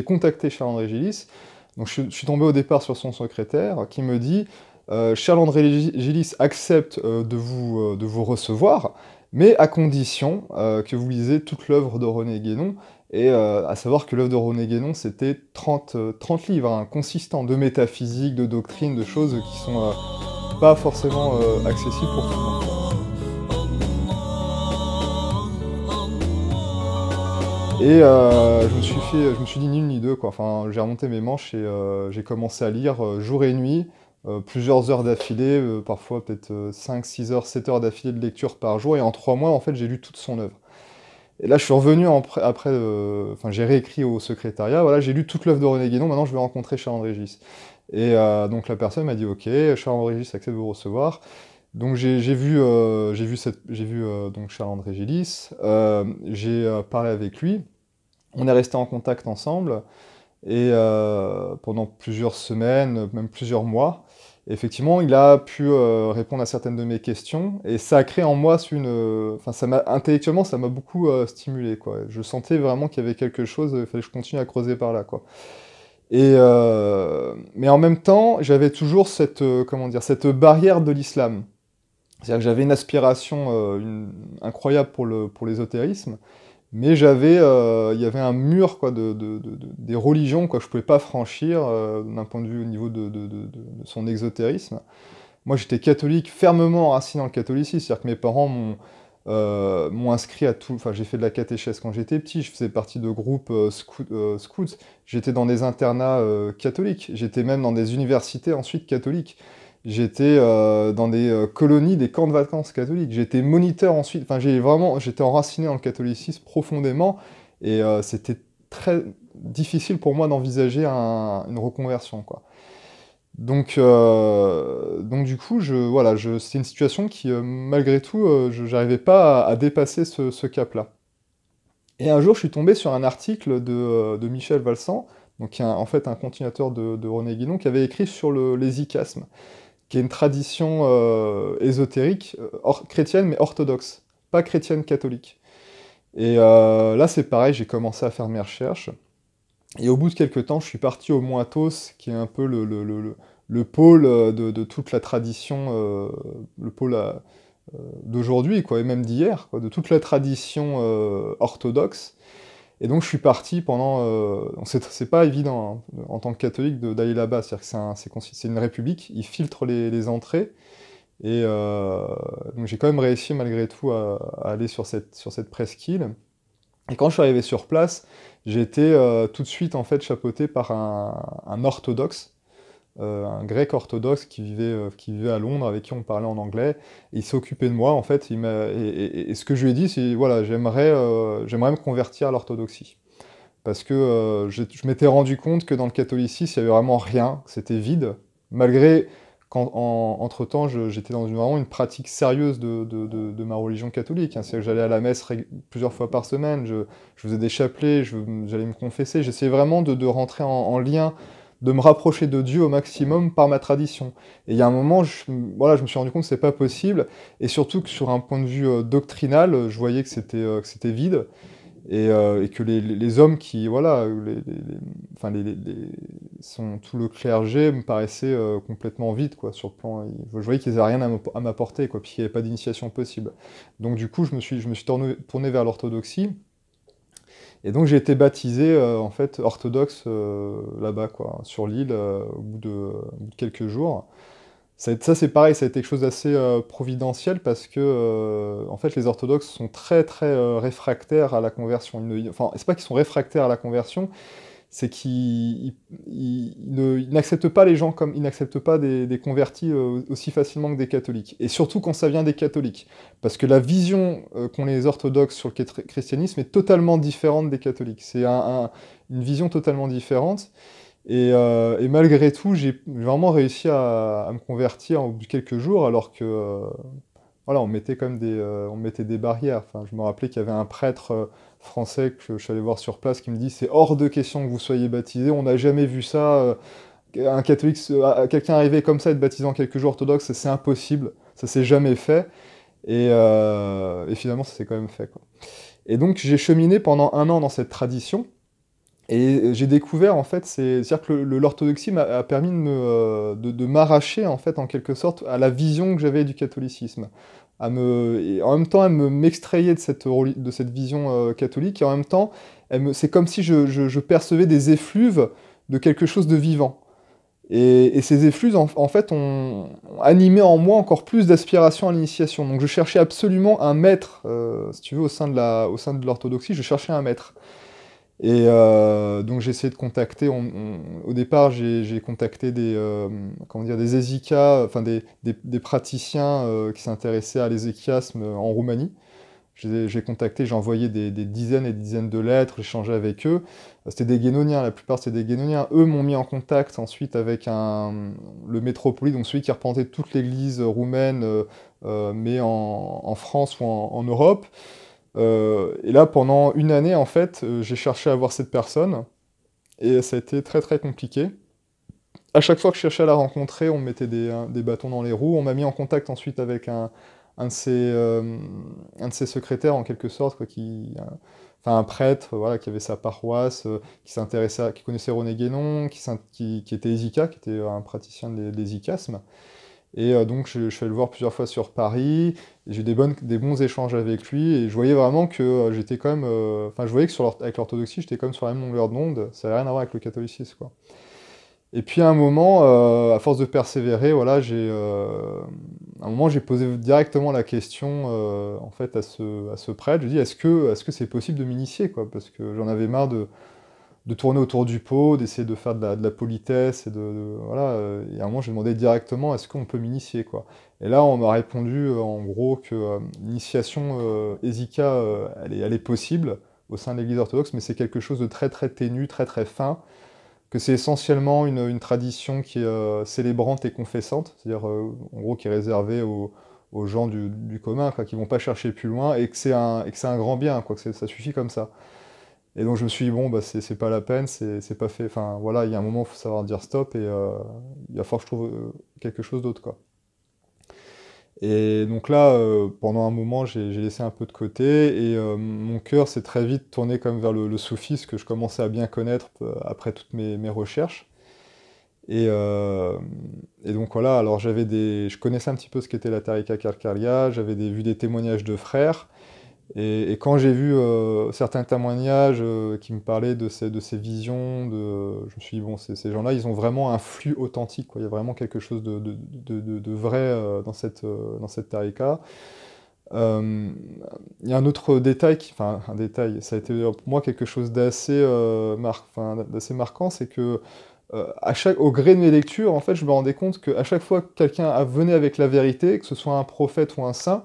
J'ai contacté Charles-André Gillis, donc je, suis tombé au départ sur son secrétaire qui me dit euh, Charles-André Gillis accepte euh, de, vous, euh, de, vous, recevoir, mais à condition euh, que vous lisez toute l'œuvre de René Guénon, et à savoir que l'œuvre de René Guénon c'était 30, 30 livres hein, consistants de métaphysique, de doctrine, de choses qui sont pas forcément accessibles pour tout le monde. Et euh, je, me suis dit ni une ni deux. Enfin, j'ai remonté mes manches et euh, j'ai commencé à lire euh, jour et nuit, plusieurs heures d'affilée, parfois peut-être 5, 6 heures, 7 heures d'affilée de lecture par jour. Et en trois mois, en fait, j'ai lu toute son œuvre. Et là, je suis revenu après, enfin, j'ai réécrit au secrétariat. Voilà, j'ai lu toute l'œuvre de René Guénon. Maintenant, je vais rencontrer Charles Régis. Et donc, la personne m'a dit Ok, Charles Régis accepte de vous recevoir. Donc j'ai vu, j'ai vu, donc Charles-André Gélis, j'ai parlé avec lui, on est resté en contact ensemble et euh, pendant plusieurs semaines, même plusieurs mois. effectivement, il a pu euh, répondre à certaines de mes questions et ça a créé en moi une. Enfin, intellectuellement, ça m'a beaucoup euh, stimulé Je sentais vraiment qu'il y avait quelque chose. Il fallait que je continue à creuser par là quoi. mais en même temps, j'avais toujours cette comment dire cette barrière de l'islam. C'est-à-dire que j'avais une aspiration incroyable pour le pour l'ésotérisme mais j'avais, euh, il y avait un mur des religions que je ne pouvais pas franchir euh, d'un point de vue au niveau de, son exotérisme. Moi, j'étais catholique, fermement raciné dans le catholicisme, c'est-à-dire que mes parents m'ont... Euh, inscrit à tout. j'ai fait de la catéchèse quand j'étais petit. Je faisais partie de groupes scouts. J'étais dans des internats catholiques. J'étais même dans des universités ensuite catholiques. J'étais euh, dans des euh, colonies, des camps de vacances catholiques. J'étais moniteur ensuite. j'étais enraciné dans le catholicisme profondément, et euh, c'était très difficile pour moi d'envisager une reconversion, Donc, du coup, je, voilà, c'était une situation qui, malgré tout, je n'arrivais pas à, dépasser ce, cap-là. Et un jour, je suis tombé sur un article de, Michel Valsan, donc est en fait un continuateur de, René Guénon, qui avait écrit sur le, qui est une tradition euh, ésotérique, euh, chrétienne mais orthodoxe, pas chrétienne catholique. Et euh, là, c'est pareil, j'ai commencé à faire mes recherches. Et au bout de quelques temps, je suis parti au Athos qui est un peu le, pôle de, toute la tradition, le pôle d'aujourd'hui, quoi, et même d'hier, de toute la tradition orthodoxe. Et donc je suis parti pendant. Euh, c'est pas évident hein, en tant que catholique d'aller là-bas, c'est-à-dire que c'est une république, ils filtrent les, entrées. Et euh, donc j'ai quand même réussi malgré tout à, aller sur cette, sur cette presqu'île. Et quand je suis arrivé sur place, j'ai été euh, tout de suite en fait chapeauté par un orthodoxe euh, un grec orthodoxe qui vivait, euh, qui vivait à Londres, avec qui on parlait en anglais. il s'occupait de moi, en fait. et, ce que je lui ai dit, c'est voilà, j'aimerais, euh, me convertir à l'orthodoxie. Parce que je, m'étais rendu compte que dans le catholicisme, il n'y avait vraiment rien, c'était vide. Malgré qu'entre entre-temps, j'étais dans une, une pratique sérieuse de, ma religion catholique. Hein. C'est-à-dire que j'allais à la messe plusieurs fois par semaine, je, je faisais des chapelets, j'allais me confesser. J'essayais vraiment de, rentrer en lien de me rapprocher de Dieu au maximum par ma tradition. Et il y a un moment, je, voilà, je me suis rendu compte que c'est pas possible, et surtout que sur un point de vue euh, doctrinal, je voyais que c'était euh, vide, et, euh, que les, hommes qui, voilà, enfin sont tout le clergé me paraissait complètement vide, quoi, sur le plan. Je voyais qu'ils n'avaient rien à m'apporter, quoi, n'y avait pas d'initiation possible. Donc du coup, je me suis, je me suis tourné, tourné vers l'orthodoxie. Et donc j'ai été baptisé euh, en fait orthodoxe euh, là-bas, quoi, sur l'île, euh, au, bout de quelques jours. Ça, c'est pareil, ça a été quelque chose d'assez providentiel parce que en fait les orthodoxes sont très très réfractaires à la conversion. enfin, c'est pas qu'ils sont réfractaires à la conversion, c'est qu'il n'accepte pas les gens comme il n'accepte pas des, convertis euh, aussi facilement que des catholiques. Et surtout quand ça vient des catholiques. Parce que la vision euh, qu'ont les orthodoxes sur le christianisme est totalement différente des catholiques. C'est une vision totalement différente. Euh, et, malgré tout, j'ai vraiment réussi à, à, me convertir en quelques jours, alors que voilà, on mettait quand même des, on mettait des barrières. Enfin, je me rappelais qu'il y avait un prêtre français que je suis allé voir sur place qui me dit c'est hors de question que vous soyez baptisé, on n'a jamais vu ça, euh, un catholique, euh, quelqu'un arrivé comme ça, être baptisé en quelques jours orthodoxe, c'est impossible, ça s'est jamais fait. Et, euh, finalement, ça s'est quand même fait. Et donc, j'ai cheminé pendant un an dans cette tradition. Et j'ai découvert, en fait, c'est-à-dire que l'orthodoxie m'a permis de m'arracher, de, en fait, en quelque sorte, à la vision que j'avais du catholicisme en même temps, elle m'extrayait de cette, vision euh, catholique, et en même temps, c'est comme si je, percevais des effluves de quelque chose de vivant. Et, ces effluves, en, fait, ont, animé en moi encore plus d'aspiration à l'initiation. Donc je cherchais absolument un maître, euh, si tu veux, au sein de l'orthodoxie, je cherchais un maître. Et euh, donc j'ai essayé de contacter, au départ j'ai contacté des, euh, comment dire, des enfin des, des, praticiens euh, qui s'intéressaient à l'ézéchiasme en Roumanie. J'ai contacté, j'ai envoyé des, dizaines et des dizaines de lettres, j'ai échangé avec eux. C'était des Guénoniens, la plupart c'était des Guénoniens. Eux m'ont mis en contact ensuite avec un, le métropolite, donc celui qui représentait toute l'église roumaine, mais en, en, France ou en Europe. Euh, et là, pendant une année, en fait, euh, j'ai cherché à voir cette personne. Et ça a été très très compliqué. À chaque fois que je cherchais à la rencontrer, on me mettait des, des bâtons dans les roues. On m'a mis en contact ensuite avec un, de, ses, euh, un de ses secrétaires, en quelque sorte, qui, enfin, un prêtre voilà, qui avait sa paroisse, qui s'intéressait, qui connaissait René Guénon, qui, était Zika, qui était un praticien de des, et euh, donc, je, suis allé le voir plusieurs fois sur Paris. J'ai eu des, bonnes, des bons échanges avec lui. Et je voyais vraiment que euh, j'étais quand même. Euh, enfin, je voyais que sur avec l'orthodoxie, j'étais quand même sur la même longueur d'onde. Ça n'avait rien à voir avec le catholicisme, quoi. Et puis à un moment, à force de persévérer, voilà, j'ai, à un moment, j'ai posé directement la question en fait à ce, à ce prêtre. Je dis dit, est-ce que, est-ce que c'est possible de m'initier, quoi, parce que j'en avais marre de, de tourner autour du pot, d'essayer de faire de la, politesse, et de, voilà. Euh, et à un moment, j'ai demandé directement est-ce qu'on peut m'initier, quoi. Et là, on m'a répondu euh, en gros que euh, l'initiation ezika elle est, possible au sein de l'Église orthodoxe, mais c'est quelque chose de très très ténu, très très fin, que c'est essentiellement une, tradition qui est célébrante et confessante, c'est-à-dire en gros qui est réservée aux, gens du, commun, quoi, qui vont pas chercher plus loin, et que c'est un, un grand bien, quoi, que ça suffit comme ça. Et donc je me suis dit, bon, bah, c'est pas la peine, c'est pas fait. Enfin voilà, il y a un moment, il faut savoir dire stop et euh, il va falloir que je trouve euh, quelque chose d'autre. quoi. Et donc là, euh, pendant un moment, j'ai laissé un peu de côté et mon cœur s'est très vite tourné comme vers le, le ce que je commençais à bien connaître après toutes mes, mes recherches. Et, et, donc voilà, alors j'avais des, je connaissais un petit peu ce qu'était la Tarika Karkaria, j'avais vu des témoignages de frères, et, quand j'ai vu euh, certains témoignages euh, qui me parlaient de ces, de ces visions, de, je me suis dit, bon, ces, gens-là, ils ont vraiment un flux authentique. Quoi. Il y a vraiment quelque chose de, de, de vrai euh, dans cette, dans cette tarika. il y a un autre détail, qui, enfin un détail, ça a été pour moi quelque chose d'assez marquant, c'est que à chaque, au gré de mes lectures, en fait, je me rendais compte qu'à chaque fois que quelqu'un venait avec la vérité, que ce soit un prophète ou un saint,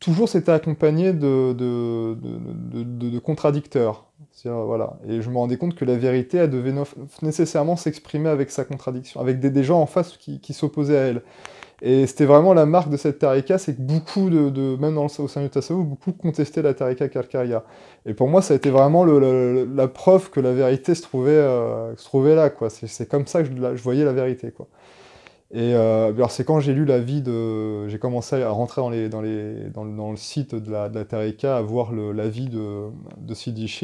toujours c'était accompagné de, de, de, de contradicteurs. Voilà. Et je me rendais compte que la vérité, elle devait nécessairement s'exprimer avec sa contradiction, avec des, gens en face qui, s'opposaient à elle. Et c'était vraiment la marque de cette tarika, c'est que beaucoup, de, de même dans le, au sein du Tassavu, beaucoup contestaient la tarika karkaria. Et pour moi, ça a été vraiment la preuve que la vérité se trouvait, euh, se trouvait là. C'est comme ça que je, je voyais la vérité. Quoi. Et euh, alors c'est quand j'ai lu la vie de, j'ai commencé à rentrer dans, les, dans, les, dans, le, site de la, de la à voir la vie de, de Sidi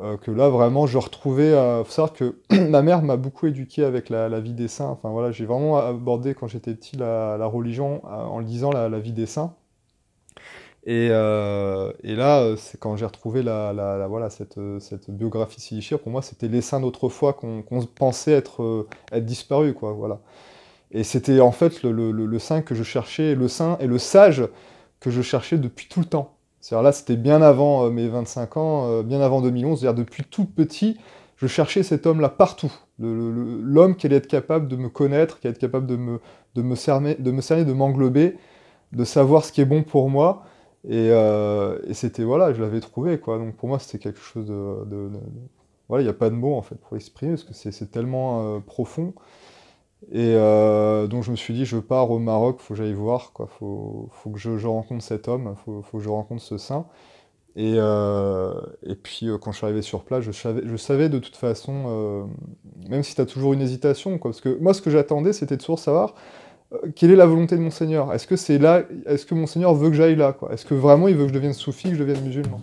euh, que là vraiment je retrouvais. Euh, faut savoir que ma mère m'a beaucoup éduqué avec la, la, vie des saints. Enfin voilà, j'ai vraiment abordé quand j'étais petit la, la religion euh, en lisant la, vie des saints. Euh, et, là, euh, c'est quand j'ai retrouvé la, voilà, cette, euh, cette biographie Silichir, pour moi, c'était l'essaim d'autrefois qu'on pensait être, disparus. disparu. Quoi, voilà. Et c'était en fait le, le, saint que je cherchais, le saint et le sage que je cherchais depuis tout le temps. C'est-à-dire là, c'était bien avant mes 25 ans, bien avant 2011, c'est-à-dire depuis tout petit, je cherchais cet homme-là partout. L'homme qui allait être capable de me connaître, qui allait être capable de me, de me cerner, de m'englober, de savoir ce qui est bon pour moi. Euh, et, c'était, voilà, je l'avais trouvé, quoi. Donc pour moi, c'était quelque chose de. Voilà, il n'y a pas de mots, en fait, pour l'exprimer, parce que c'est tellement euh, profond. Et euh, donc je me suis dit, je pars au Maroc, faut que j'aille voir, quoi. Faut, faut que je, rencontre cet homme, faut, faut que je rencontre ce saint. Et, et puis quand je suis arrivé sur place, je savais, je savais de toute façon, même si tu as toujours une hésitation, quoi. Parce que moi, ce que j'attendais, c'était de toujours savoir euh, quelle est la volonté de mon Seigneur Est-ce que c'est là Est-ce que mon Seigneur veut que j'aille là Est-ce que vraiment il veut que je devienne soufi, que je devienne musulman